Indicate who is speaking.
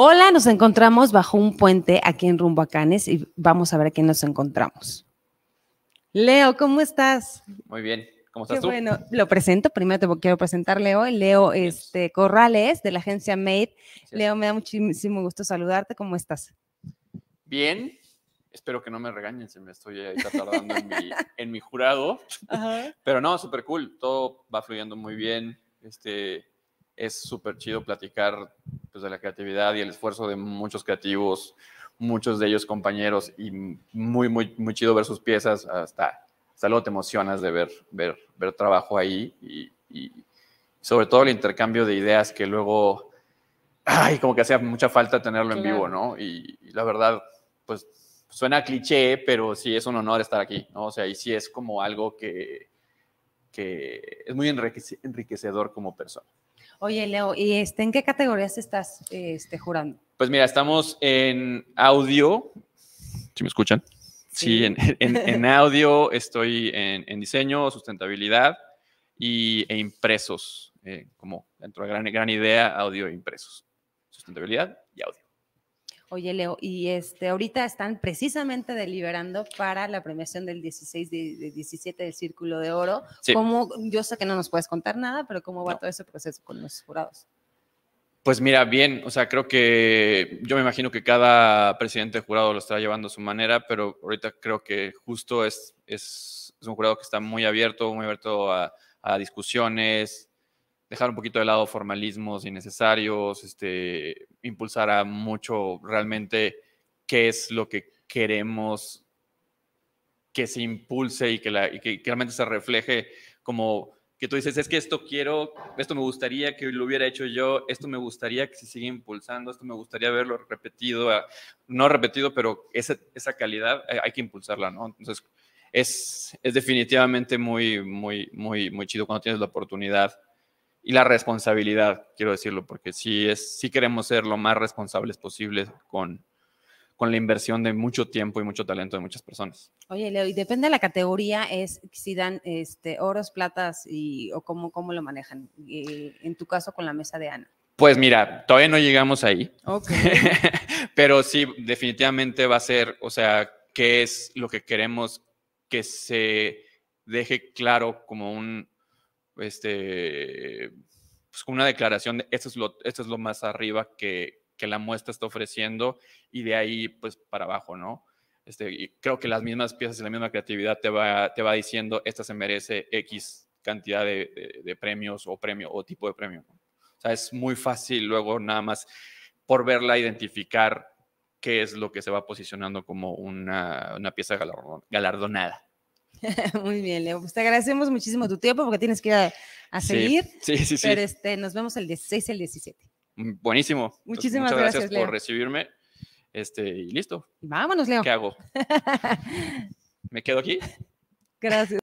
Speaker 1: Hola, nos encontramos bajo un puente aquí en Rumbo y vamos a ver a quién nos encontramos. Leo, ¿cómo estás?
Speaker 2: Muy bien. ¿Cómo estás tú? Bueno,
Speaker 1: lo presento. Primero te quiero presentar, Leo. Leo este, Corrales, de la agencia Made. Leo, me da muchísimo gusto saludarte. ¿Cómo estás?
Speaker 2: Bien. Espero que no me regañen si me estoy ahí tardando en, mi, jurado. Pero no, súper cool. Todo va fluyendo muy bien. Este, es súper chido platicar pues, de la creatividad y el esfuerzo de muchos creativos, muchos de ellos compañeros y muy, muy, muy chido ver sus piezas. Hasta, luego te emocionas de ver, ver, ver trabajo ahí y, sobre todo el intercambio de ideas que luego, ay, como que hacía mucha falta tenerlo en vivo, ¿no? Y, la verdad, pues suena cliché, pero sí es un honor estar aquí, ¿no? O sea, y sí es como algo que, que es muy enriquecedor como persona.
Speaker 1: Oye, Leo, ¿y este, en qué categorías estás este, jurando?
Speaker 2: Pues mira, estamos en audio. ¿Sí me escuchan? Sí, en, audio estoy en, diseño, sustentabilidad e impresos, eh, como dentro de gran, gran idea, audio e impresos. Sustentabilidad y audio.
Speaker 1: Oye, Leo, y este, ahorita están precisamente deliberando para la premiación del 16 de, 17 del Círculo de Oro. yo sé que no nos puedes contar nada, pero ¿cómo va todo ese proceso con los jurados?
Speaker 2: Pues mira, bien, o sea, creo que yo me imagino que cada presidente jurado lo está llevando a su manera, pero ahorita creo que justo es, es, un jurado que está muy abierto, muy abierto a discusiones, dejar un poquito de lado formalismos innecesarios, este, impulsar a mucho realmente qué es lo que queremos que se impulse y que, realmente se refleje como que tú dices, es que esto quiero, esto me gustaría que lo hubiera hecho yo, esto me gustaría que se siga impulsando, esto me gustaría verlo repetido, no repetido, pero esa, esa calidad eh, hay que impulsarla, ¿no? Entonces, es, es definitivamente muy, muy, muy, muy chido cuando tienes la oportunidad y la responsabilidad, quiero decirlo, porque sí, es, si queremos ser lo más responsables posibles con, con la inversión de mucho tiempo y mucho talento de muchas personas.
Speaker 1: Oye, Leo, y depende de la categoría, es si dan este, oros, platas y, o cómo, cómo lo manejan, eh, en tu caso con la mesa de Ana.
Speaker 2: Pues mira, todavía no llegamos ahí. Ok. Pero sí, definitivamente va a ser, o sea, qué es lo que queremos que se deje claro como un, este, pues una declaración de esto es lo, esto es lo más arriba que, que la muestra está ofreciendo y de ahí pues para abajo, ¿no? Este, y creo que las mismas piezas y la misma creatividad te va, te va diciendo, esta se merece X cantidad de, premios o premio o tipo de premio. O sea, es muy fácil luego nada más por verla identificar qué es lo que se va posicionando como una pieza galardonada.
Speaker 1: Muy bien, Leo. Pues te agradecemos muchísimo tu tiempo porque tienes que ir a, seguir. Sí, sí, sí. Pero este, nos vemos el 16 y el 17.
Speaker 2: Mm, buenísimo. Muchísimas gracias, gracias por recibirme. Este, y listo. Vámonos, Leo. ¿Qué hago? ¿Me quedo aquí?
Speaker 1: Gracias.